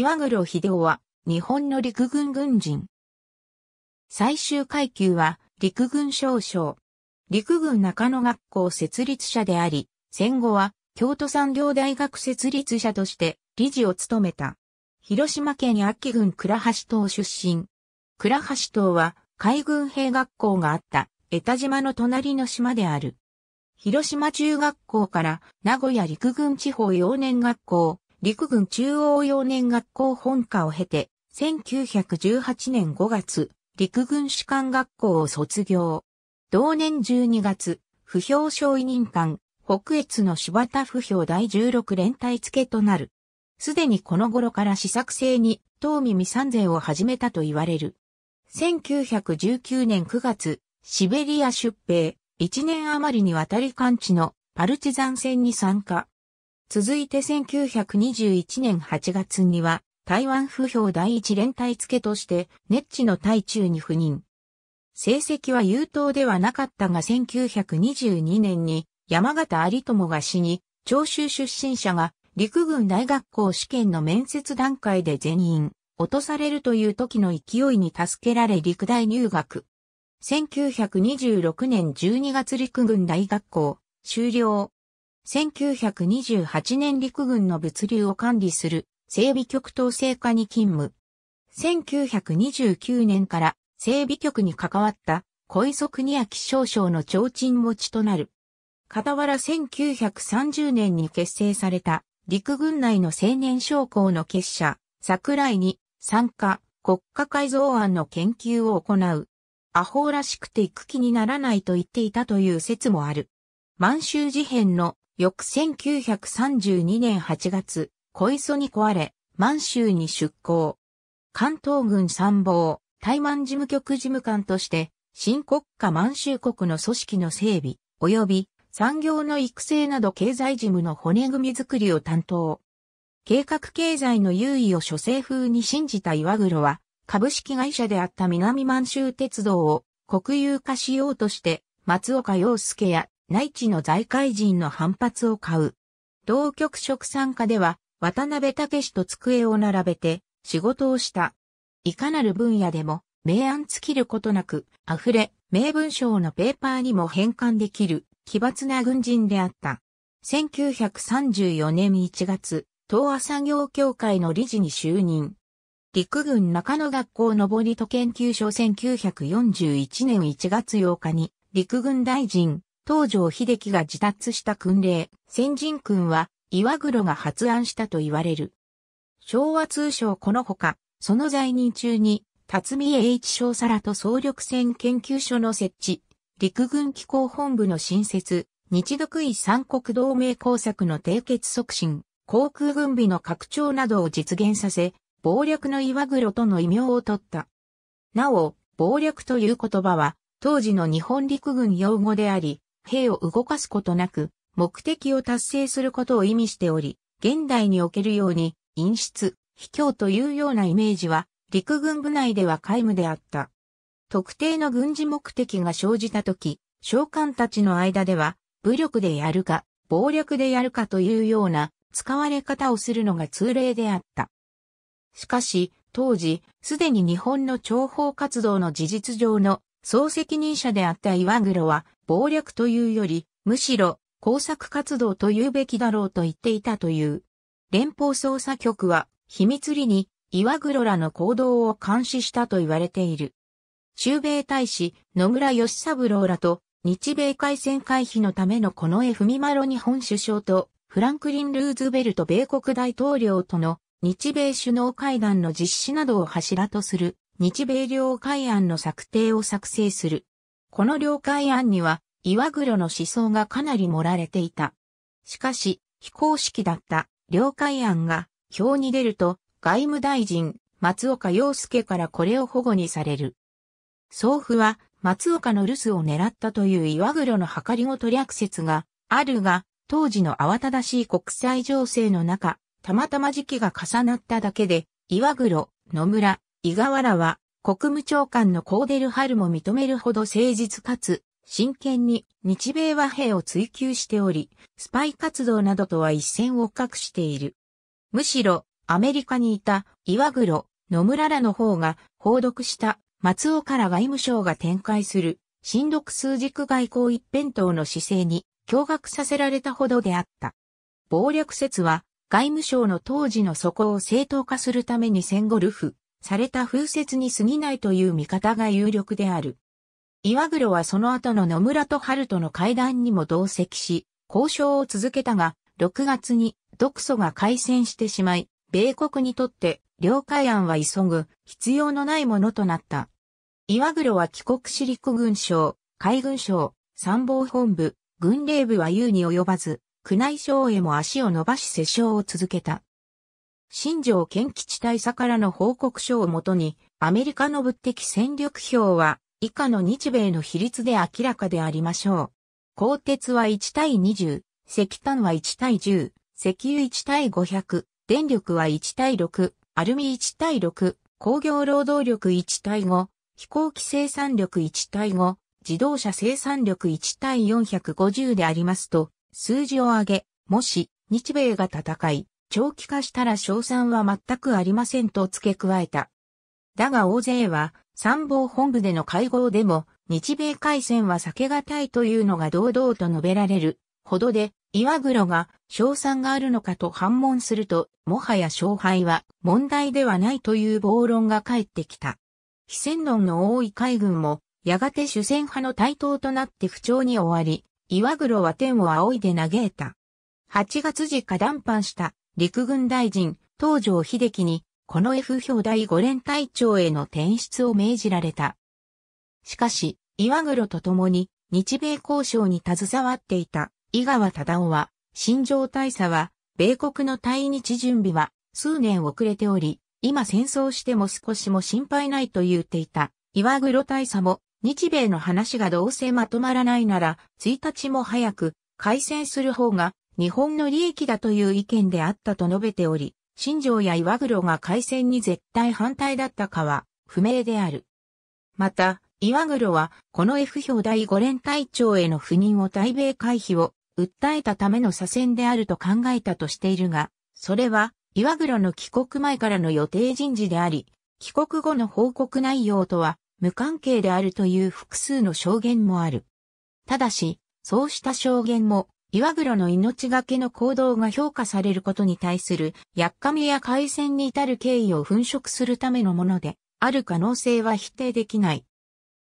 岩黒秀夫は、日本の陸軍軍人。最終階級は、陸軍少将。陸軍中野学校設立者であり、戦後は、京都産業大学設立者として、理事を務めた。広島県秋郡倉橋島出身。倉橋島は、海軍兵学校があった、江田島の隣の島である。広島中学校から名古屋陸軍地方幼年学校、陸軍中央幼年学校本科を経て、1918年5月、陸軍士官学校を卒業。同年12月、不評小委任官、北越の柴田不評第16連隊付となる。すでにこの頃から試作制に、東耳三税を始めたと言われる。1919年9月、シベリア出兵、1年余りにわたり完治のパルチザン戦に参加。続いて1921年8月には、台湾風評第一連帯付けとして、ネッチの対中に赴任。成績は優等ではなかったが1922年に山形有友が死に、長州出身者が陸軍大学校試験の面接段階で全員落とされるという時の勢いに助けられ陸大入学。1926年12月陸軍大学校終了1928年陸軍の物流を管理する整備局統制課に勤務。1929年から整備局に関わった小磯国明少将の提灯持ちとなる。傍ら1930年に結成された陸軍内の青年将校の結社、桜井に参加、国家改造案の研究を行う。アホらしくて行く気にならないと言っていたという説もある。満州事変の翌1932年8月、小磯に壊れ、満州に出港。関東軍参謀、台湾事務局事務官として、新国家満州国の組織の整備、及び産業の育成など経済事務の骨組み作りを担当。計画経済の優位を諸政風に信じた岩黒は、株式会社であった南満州鉄道を国有化しようとして、松岡洋介や内地の財界人の反発を買う。同局職参加では、渡辺武と机を並べて仕事をした。いかなる分野でも明暗尽きることなく、溢れ、名文章のペーパーにも変換できる、奇抜な軍人であった。1934年1月、東亜産業協会の理事に就任。陸軍中野学校上りと研究所1941年1月8日に、陸軍大臣、東条秀樹が自達した訓令、先人訓は、岩黒が発案したと言われる。昭和通商このほか、その在任中に、辰巳栄一小皿と総力戦研究所の設置、陸軍機構本部の新設、日独位三国同盟工作の締結促進、航空軍備の拡張などを実現させ、暴略の岩黒との異名を取った。なお、暴略という言葉は、当時の日本陸軍用語であり、兵を動かすことなく、目的を達成することを意味しており、現代におけるように、陰湿、卑怯というようなイメージは、陸軍部内では皆無であった。特定の軍事目的が生じたとき、将官たちの間では、武力でやるか、暴力でやるかというような、使われ方をするのが通例であった。しかし、当時、すでに日本の諜報活動の事実上の総責任者であった岩黒は、暴略というより、むしろ、工作活動と言うべきだろうと言っていたという。連邦捜査局は、秘密裏に、岩黒らの行動を監視したと言われている。中米大使、野村義三郎らと、日米海戦回避のためのこの江文丸日本首相と、フランクリン・ルーズベルト米国大統領との日米首脳会談の実施などを柱とする日米領海案の策定を作成する。この領海案には、岩黒の思想がかなり盛られていた。しかし、非公式だった領海案が表に出ると、外務大臣、松岡洋介からこれを保護にされる。総府は、松岡の留守を狙ったという岩黒の計りごと略説があるが、当時の慌ただしい国際情勢の中、たまたま時期が重なっただけで、岩黒、野村、伊河原は、国務長官のコーデルハルも認めるほど誠実かつ、真剣に日米和平を追求しており、スパイ活動などとは一線を画している。むしろ、アメリカにいた岩黒、野村らの方が、報読した松尾から外務省が展開する、新独数軸外交一辺倒の姿勢に、驚愕させられたほどであった。暴力説は、外務省の当時の底を正当化するために戦後ルフ、された風説に過ぎないという見方が有力である。岩黒はその後の野村と春との会談にも同席し、交渉を続けたが、6月に独ソが開戦してしまい、米国にとって領海案は急ぐ必要のないものとなった。岩黒は帰国し陸軍省、海軍省、参謀本部、軍令部は優に及ばず、宮内省へも足を伸ばし世相を続けた。新庄県基地大佐からの報告書をもとに、アメリカの物的戦力表は、以下の日米の比率で明らかでありましょう。鋼鉄は1対20、石炭は1対10、石油1対500、電力は1対6、アルミ1対6、工業労働力1対5、飛行機生産力1対5、自動車生産力1対450でありますと、数字を上げ、もし、日米が戦い、長期化したら賞賛は全くありませんと付け加えた。だが大勢は参謀本部での会合でも日米海戦は避けがたいというのが堂々と述べられるほどで岩黒が賞賛があるのかと反問するともはや勝敗は問題ではないという暴論が返ってきた。非戦論の多い海軍もやがて主戦派の台頭となって不調に終わり、岩黒は天を仰いで嘆いた。8月時下談判した陸軍大臣、東条秀樹に、この F 表第5連隊長への転出を命じられた。しかし、岩黒と共に、日米交渉に携わっていた、井川忠夫は、新庄大佐は、米国の対日準備は、数年遅れており、今戦争しても少しも心配ないと言っていた、岩黒大佐も、日米の話がどうせまとまらないなら、1日も早く、開戦する方が日本の利益だという意見であったと述べており、新庄や岩黒が改戦に絶対反対だったかは不明である。また、岩黒は、この F 表第5連隊長への赴任を対米回避を訴えたための左遷であると考えたとしているが、それは、岩黒の帰国前からの予定人事であり、帰国後の報告内容とは無関係であるという複数の証言もある。ただし、そうした証言も岩黒の命がけの行動が評価されることに対する、やっかみや改善に至る経緯を粉飾するためのもので、ある可能性は否定できない。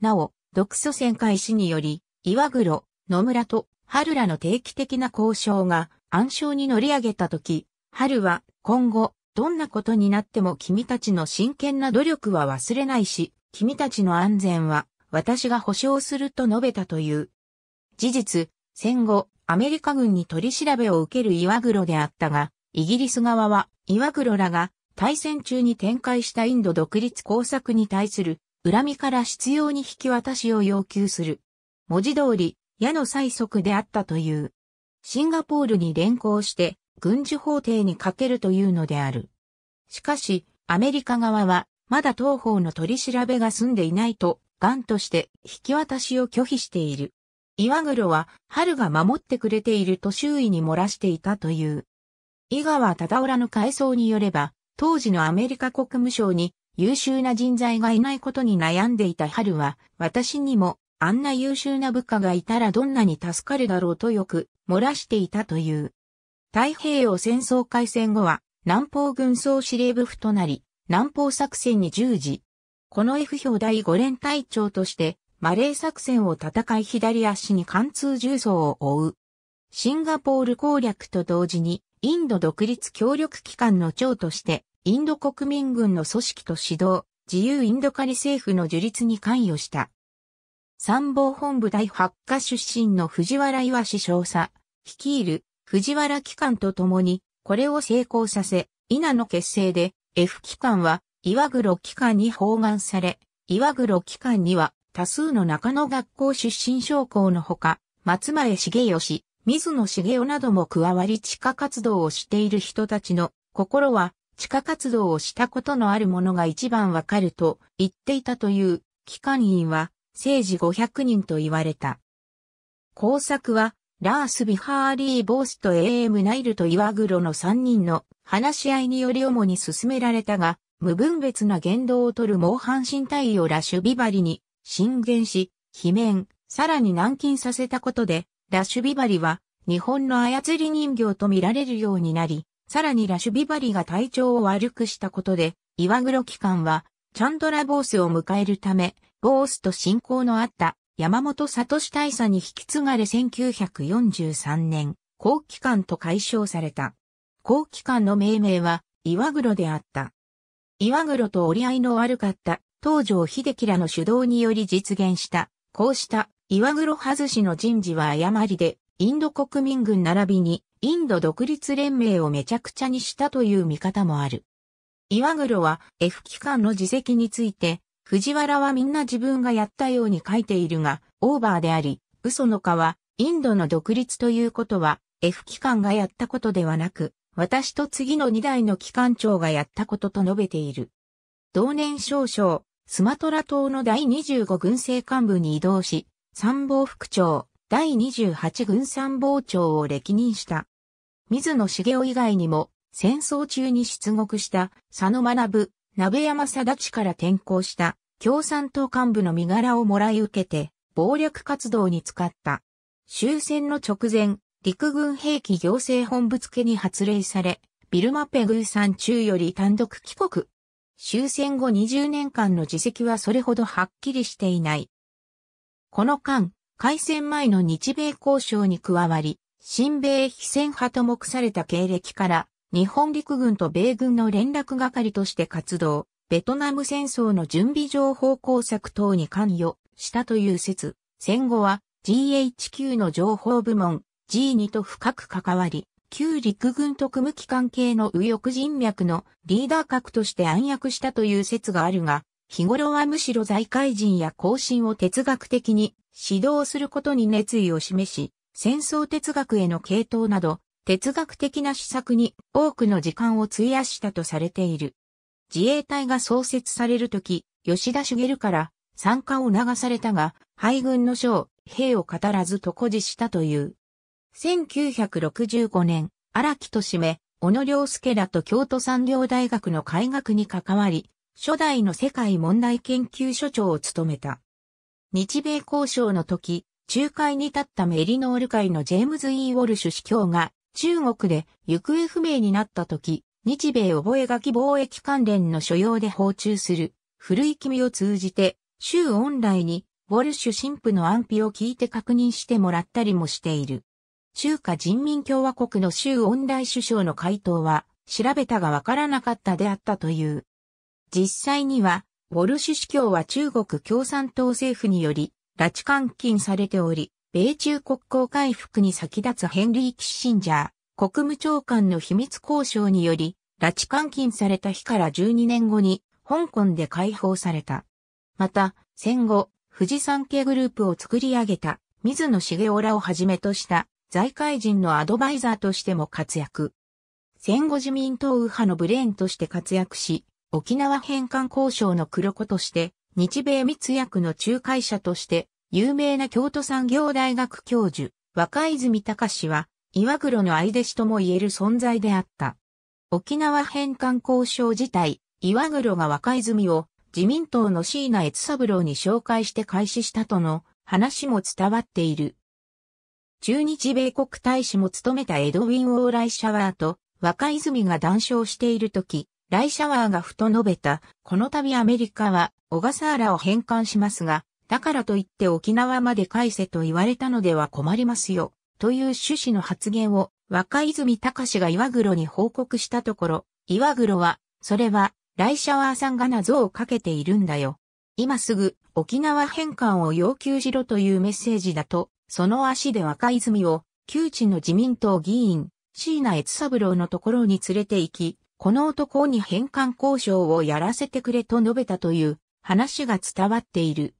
なお、独祖戦開始により、岩黒、野村と春らの定期的な交渉が暗礁に乗り上げたとき、春は今後、どんなことになっても君たちの真剣な努力は忘れないし、君たちの安全は私が保証すると述べたという。事実、戦後、アメリカ軍に取り調べを受ける岩黒であったが、イギリス側は岩黒らが対戦中に展開したインド独立工作に対する恨みから執拗に引き渡しを要求する。文字通り、矢の催促であったという。シンガポールに連行して軍事法廷にかけるというのである。しかし、アメリカ側は、まだ当方の取り調べが済んでいないと、癌として引き渡しを拒否している。岩黒は、春が守ってくれていると周囲に漏らしていたという。井川忠浦の回想によれば、当時のアメリカ国務省に優秀な人材がいないことに悩んでいた春は、私にもあんな優秀な部下がいたらどんなに助かるだろうとよく漏らしていたという。太平洋戦争開戦後は南方軍総司令部府となり、南方作戦に従事。この F 表第5連隊長としてマレー作戦を戦い左足に貫通重装を追う。シンガポール攻略と同時に、インド独立協力機関の長として、インド国民軍の組織と指導、自由インドカリ政府の樹立に関与した。参謀本部第8課出身の藤原岩氏少佐、率いる藤原機関と共に、これを成功させ、稲の結成で、F 機関は岩黒機関に包含され、岩黒機関には多数の中野学校出身将校のほか、松前茂義、水野茂雄なども加わり地下活動をしている人たちの心は地下活動をしたことのあるものが一番わかると言っていたという機関員は政治500人と言われた。工作はラース・ビハーリー・ボースと AM ナイルと岩黒の3人の話し合いにより主に進められたが、無分別な言動を取る猛反身対応ラシュビバリに進言し、罷免、さらに軟禁させたことで、ラッシュビバリは日本の操り人形と見られるようになり、さらにラッシュビバリが体調を悪くしたことで、岩黒機関は、チャンドラボースを迎えるため、ボースと親交のあった山本聡大佐に引き継がれ1943年、後期間と解消された。後期間の命名は岩黒であった。岩黒と折り合いの悪かった東条秀樹らの主導により実現した、こうした岩黒外しの人事は誤りで、インド国民軍並びにインド独立連盟をめちゃくちゃにしたという見方もある。岩黒は F 機関の自責について、藤原はみんな自分がやったように書いているが、オーバーであり、嘘のかは、インドの独立ということは、F 機関がやったことではなく、私と次の2代の機関長がやったことと述べている。同年少々、スマトラ島の第25軍政幹部に移動し、参謀副長、第28軍参謀長を歴任した。水野茂雄以外にも、戦争中に出国した佐野学、鍋山貞地から転校した共産党幹部の身柄をもらい受けて、暴力活動に使った。終戦の直前、陸軍兵器行政本部付に発令され、ビルマペグーん中より単独帰国終戦後20年間の自責はそれほどはっきりしていない。この間、開戦前の日米交渉に加わり、新米非戦派と目された経歴から、日本陸軍と米軍の連絡係として活動、ベトナム戦争の準備情報工作等に関与したという説、戦後は GHQ の情報部門 G2 と深く関わり、旧陸軍特務機関系の右翼人脈のリーダー格として暗躍したという説があるが、日頃はむしろ財界人や後進を哲学的に指導することに熱意を示し、戦争哲学への系統など、哲学的な施策に多くの時間を費やしたとされている。自衛隊が創設されるとき、吉田茂から参加を流されたが、敗軍の将、兵を語らずと誇示したという。1965年、荒木としめ、小野良介らと京都産業大学の開学に関わり、初代の世界問題研究所長を務めた。日米交渉の時、仲介に立ったメリノール会のジェームズ・ E・ ウォルシュ司教が中国で行方不明になった時、日米覚書貿易関連の所要で訪中する古い君を通じて、州恩来にウォルシュ神父の安否を聞いて確認してもらったりもしている。中華人民共和国の周恩来首相の回答は、調べたがわからなかったであったという。実際には、ウォルシュ司教は中国共産党政府により、拉致監禁されており、米中国交回復に先立つヘンリー・キッシンジャー、国務長官の秘密交渉により、拉致監禁された日から12年後に、香港で解放された。また、戦後、富士山系グループを作り上げた、水野茂雄らをはじめとした財界人のアドバイザーとしても活躍。戦後自民党右派のブレーンとして活躍し、沖縄返還交渉の黒子として、日米密約の仲介者として、有名な京都産業大学教授、若泉隆は、岩黒の相弟子とも言える存在であった。沖縄返還交渉自体、岩黒が若泉を自民党の椎名悦三郎に紹介して開始したとの話も伝わっている。駐日米国大使も務めたエドウィン・オー・ライシャワーと若泉が談笑しているとき、ライシャワーがふと述べた、この度アメリカは小笠原を返還しますが、だからといって沖縄まで返せと言われたのでは困りますよ、という趣旨の発言を若泉隆が岩黒に報告したところ、岩黒は、それは、ライシャワーさんが謎をかけているんだよ。今すぐ沖縄返還を要求しろというメッセージだとその足で若泉を、旧知の自民党議員、椎名悦三郎のところに連れて行き、この男に返還交渉をやらせてくれと述べたという話が伝わっている。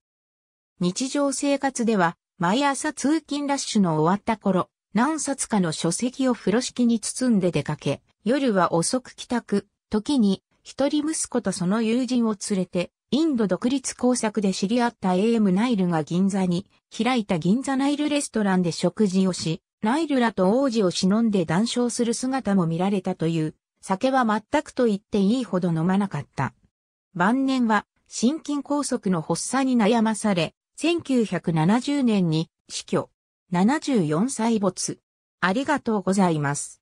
日常生活では、毎朝通勤ラッシュの終わった頃、何冊かの書籍を風呂敷に包んで出かけ、夜は遅く帰宅、時に、一人息子とその友人を連れて、インド独立工作で知り合った AM ナイルが銀座に開いた銀座ナイルレストランで食事をし、ナイルらと王子を忍んで談笑する姿も見られたという、酒は全くと言っていいほど飲まなかった。晩年は心筋梗塞の発作に悩まされ、1970年に死去。74歳没。ありがとうございます。